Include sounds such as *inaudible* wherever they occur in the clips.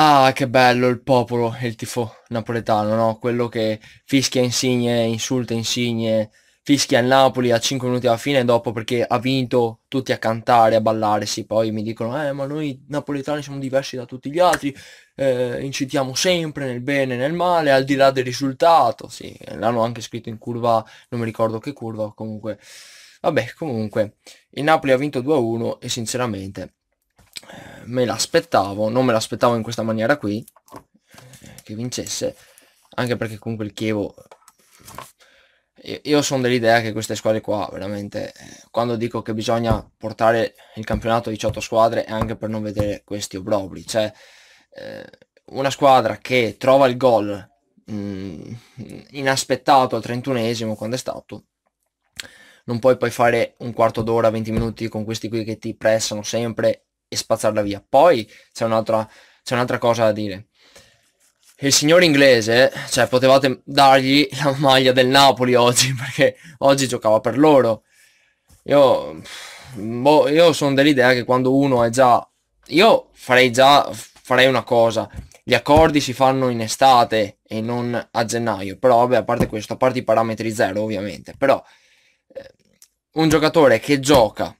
Ah, che bello il popolo e il tifo napoletano, no? Quello che fischia Insigne, insulta Insigne, fischia il Napoli a 5 minuti alla fine dopo perché ha vinto tutti a cantare, a ballare, sì, poi mi dicono, eh, ma noi napoletani siamo diversi da tutti gli altri, eh, incitiamo sempre nel bene e nel male, al di là del risultato, sì, l'hanno anche scritto in curva, non mi ricordo che curva, comunque, vabbè, comunque, il Napoli ha vinto 2-1 e sinceramente me l'aspettavo, non me l'aspettavo in questa maniera qui, eh, che vincesse, anche perché comunque il Chievo... Eh, io, sono dell'idea che queste squadre qua, veramente, eh, quando dico che bisogna portare il campionato a 18 squadre è anche per non vedere questi obrobri, cioè eh, una squadra che trova il gol mh, mm, inaspettato al 31esimo quando è stato, non puoi poi fare un quarto d'ora, 20 minuti con questi qui che ti pressano sempre e spazzarla via. Poi c'è un'altra, c'è un'altra cosa da dire. Il signor inglese, cioè potevate dargli la maglia del Napoli oggi, *laughs* perché oggi giocava per loro. Io, boh, io sono dell'idea che quando uno è già... Io farei già, farei una cosa, gli accordi si fanno in estate e non a gennaio, però vabbè, a parte questo, a parte i parametri zero ovviamente, però eh, un giocatore che gioca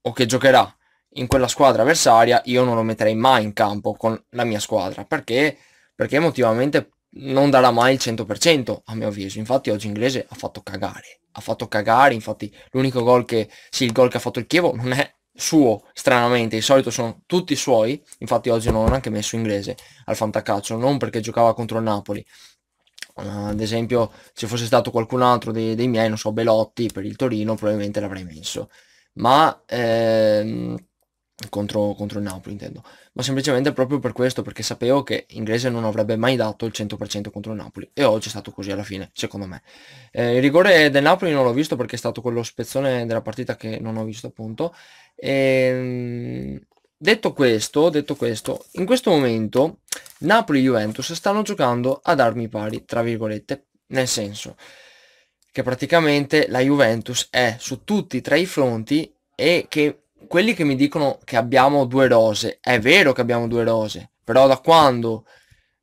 o che giocherà in quella squadra avversaria io non lo metterei mai in campo con la mia squadra perché, perché emotivamente non darà mai il 100% a mio avviso infatti oggi inglese ha fatto cagare ha fatto cagare infatti l'unico gol che sì il gol che ha fatto il Chievo non è suo stranamente di solito sono tutti suoi infatti oggi non ho neanche messo inglese al fantacaccio non perché giocava contro il Napoli ah, ad esempio se fosse stato qualcun altro dei, dei miei non so Belotti per il Torino probabilmente l'avrei messo ma ehm, contro, contro il Napoli intendo, ma semplicemente proprio per questo, perché sapevo che Inglese non avrebbe mai dato il 100% contro il Napoli e oggi è stato così alla fine, secondo me. Eh, il rigore del Napoli non l'ho visto perché è stato quello spezzone della partita che non ho visto appunto. E, ehm, detto, questo, detto questo, in questo momento Napoli e Juventus stanno giocando ad armi pari, tra virgolette, nel senso che praticamente la Juventus è su tutti e tre i fronti e che quelli che mi dicono che abbiamo due rose, è vero che abbiamo due rose, però da quando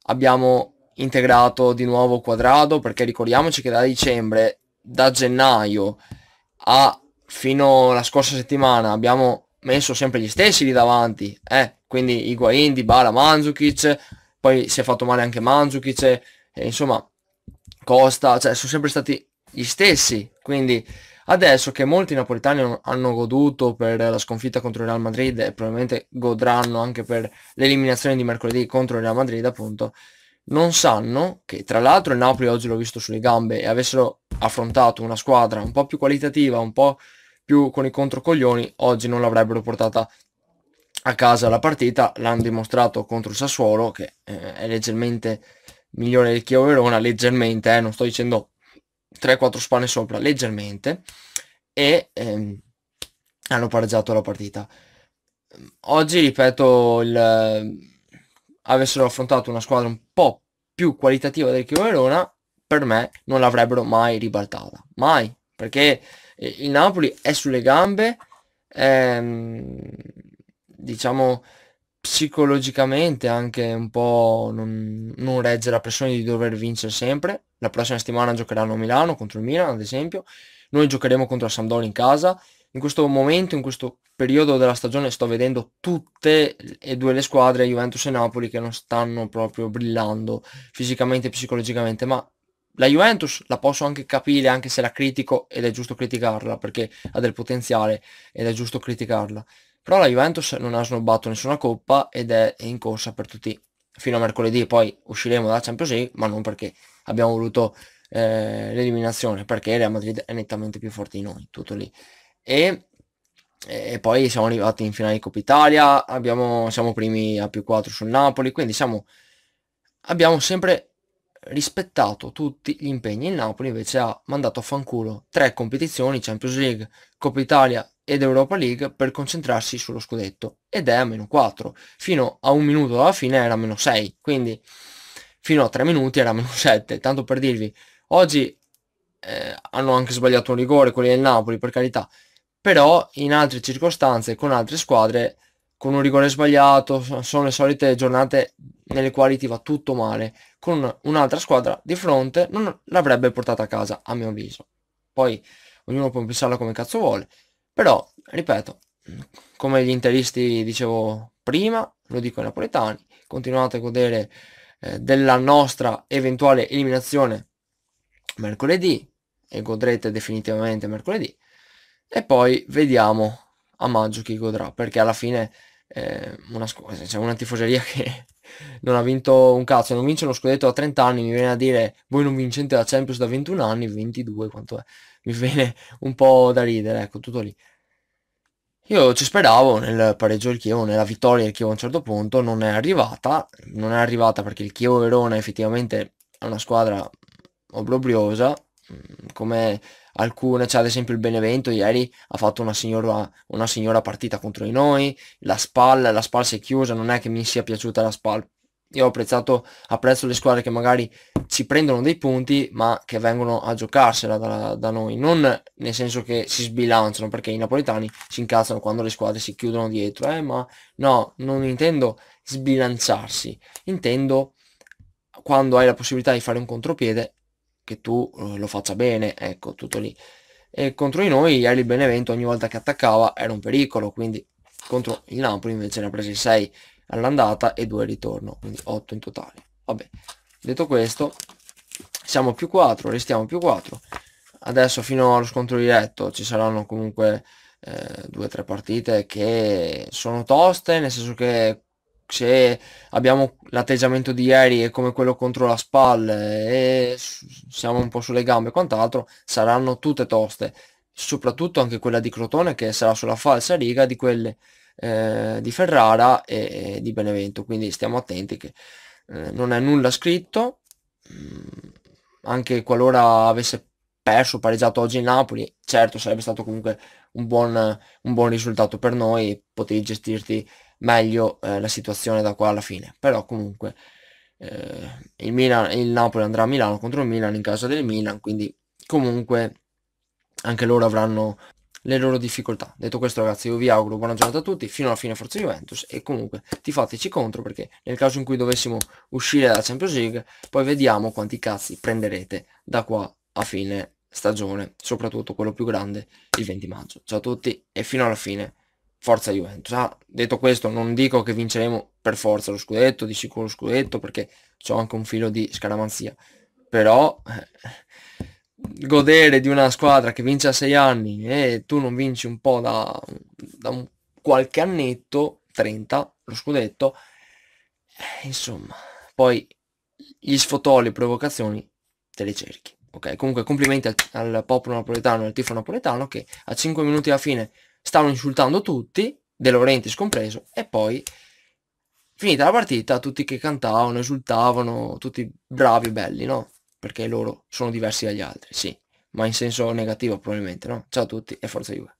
abbiamo integrato di nuovo quadrato, perché ricordiamoci che da dicembre, da gennaio a fino alla scorsa settimana abbiamo messo sempre gli stessi lì davanti, eh, quindi Higuain, Dybala, Mandzukic, poi si è fatto male anche Mandzukic, eh, insomma Costa, cioè sono sempre stati gli stessi, quindi Adesso che molti napoletani hanno goduto per la sconfitta contro il Real Madrid e probabilmente godranno anche per l'eliminazione di mercoledì contro il Real Madrid, appunto, non sanno che tra l'altro il Napoli oggi l'ho visto sulle gambe e avessero affrontato una squadra un po' più qualitativa, un po' più con i controcoglioni, oggi non l'avrebbero portata a casa la partita, l'hanno dimostrato contro il Sassuolo che eh, è leggermente migliore del Chio Verona, leggermente, eh, non sto dicendo 3-4 spanne sopra leggermente e ehm, hanno pareggiato la partita. Oggi, ripeto, il, eh, avessero affrontato una squadra un po' più qualitativa del Chieverona, per me non l'avrebbero mai ribaltata. Mai, perché eh, il Napoli è sulle gambe, è, ehm, diciamo psicologicamente anche un po' non, non regge la pressione di dover vincere sempre, la prossima settimana giocheranno Milano contro il Milan, ad esempio. Noi giocheremo contro la Sampdoria in casa. In questo momento, in questo periodo della stagione, sto vedendo tutte e due le squadre, Juventus e Napoli, che non stanno proprio brillando fisicamente e psicologicamente, ma la Juventus la posso anche capire anche se la critico ed è giusto criticarla perché ha del potenziale ed è giusto criticarla però la Juventus non ha snobbato nessuna coppa ed è in corsa per tutti fino a mercoledì poi usciremo dalla Champions League, ma non perché abbiamo voluto eh, l'eliminazione, perché Real Madrid è nettamente più forte di noi, tutto lì. E, e poi siamo arrivati in finale di Coppa Italia, abbiamo, siamo primi a più 4 sul Napoli, quindi siamo, abbiamo sempre rispettato tutti gli impegni. Il Napoli invece ha mandato a fanculo tre competizioni, Champions League, Coppa Italia ed Europa League per concentrarsi sullo scudetto ed è a meno 4 fino a un minuto dalla fine era a meno 6 quindi fino a 3 minuti era a meno 7 tanto per dirvi oggi eh, hanno anche sbagliato un rigore quelli del Napoli per carità però in altre circostanze con altre squadre con un rigore sbagliato sono le solite giornate nelle quali ti va tutto male con un'altra squadra di fronte non l'avrebbe portata a casa a mio avviso poi ognuno può pensarla come cazzo vuole, però, ripeto, come gli interisti dicevo prima, lo dico ai napoletani, continuate a godere eh, della nostra eventuale eliminazione mercoledì e godrete definitivamente mercoledì e poi vediamo a maggio chi godrà perché alla fine eh, una, cioè, c'è una tifoseria che *laughs* non ha vinto un cazzo non vince uno scudetto da 30 anni mi viene a dire voi non vincete la Champions da 21 anni 22 quanto è mi viene un po' da ridere, ecco, tutto lì. Io ci speravo nel pareggio del Chievo, nella vittoria del Chievo a un certo punto, non è arrivata, non è arrivata perché il Chievo Verona effettivamente è una squadra obbrobriosa, mm, come alcune, c'è cioè ad esempio il Benevento ieri ha fatto una signora, una signora partita contro di noi, la SPAL, la SPAL si è chiusa, non è che mi sia piaciuta la SPAL io ho apprezzato, apprezzo le squadre che magari ci prendono dei punti ma che vengono a giocarsela da, da, noi, non nel senso che si sbilanciano perché i napoletani si incazzano quando le squadre si chiudono dietro, eh, ma no, non intendo sbilanciarsi, intendo quando hai la possibilità di fare un contropiede che tu eh, lo faccia bene, ecco tutto lì. E contro di noi il Benevento ogni volta che attaccava era un pericolo, quindi contro il Napoli invece ne ha presi 6 all'andata e 2 al ritorno, quindi 8 in totale. Vabbè, detto questo, siamo più 4, restiamo più 4. Adesso fino allo scontro diretto ci saranno comunque eh, due o partite che sono toste, nel senso che se abbiamo l'atteggiamento di ieri e come quello contro la SPAL eh, e siamo un po' sulle gambe e quant'altro, saranno tutte toste, soprattutto anche quella di Crotone che sarà sulla falsa riga di quelle eh, di Ferrara e, e, di Benevento, quindi stiamo attenti che eh, non è nulla scritto, mh, mm, anche qualora avesse perso, pareggiato oggi il Napoli, certo sarebbe stato comunque un buon, un buon risultato per noi, potevi gestirti meglio eh, la situazione da qua alla fine, però comunque eh, il, Milan, il Napoli andrà a Milano contro il Milan in casa del Milan, quindi comunque anche loro avranno le loro difficoltà. Detto questo ragazzi io vi auguro buona giornata a tutti, fino alla fine Forza Juventus e comunque tifateci contro perché nel caso in cui dovessimo uscire dalla Champions League poi vediamo quanti cazzi prenderete da qua a fine stagione, soprattutto quello più grande il 20 maggio. Ciao a tutti e fino alla fine Forza Juventus. Ah, detto questo non dico che vinceremo per forza lo scudetto, di sicuro lo scudetto perché ho anche un filo di scaramanzia, però... Eh, godere di una squadra che vince a sei anni e tu non vinci un po' da, da un, qualche annetto, 30, lo scudetto, eh, insomma, poi gli sfotò le provocazioni te le cerchi. Ok, comunque complimenti al, al popolo napoletano al tifo napoletano che a 5 minuti alla fine stavano insultando tutti, De Laurentiis scompreso, e poi finita la partita tutti che cantavano, esultavano, tutti bravi, belli, no? perché loro sono diversi dagli altri, sì, ma in senso negativo probabilmente, no? Ciao a tutti e forza Juve.